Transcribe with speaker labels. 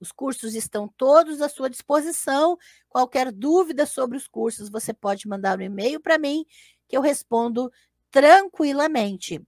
Speaker 1: Os cursos estão todos à sua disposição. Qualquer dúvida sobre os cursos, você pode mandar um e-mail para mim, que eu respondo tranquilamente.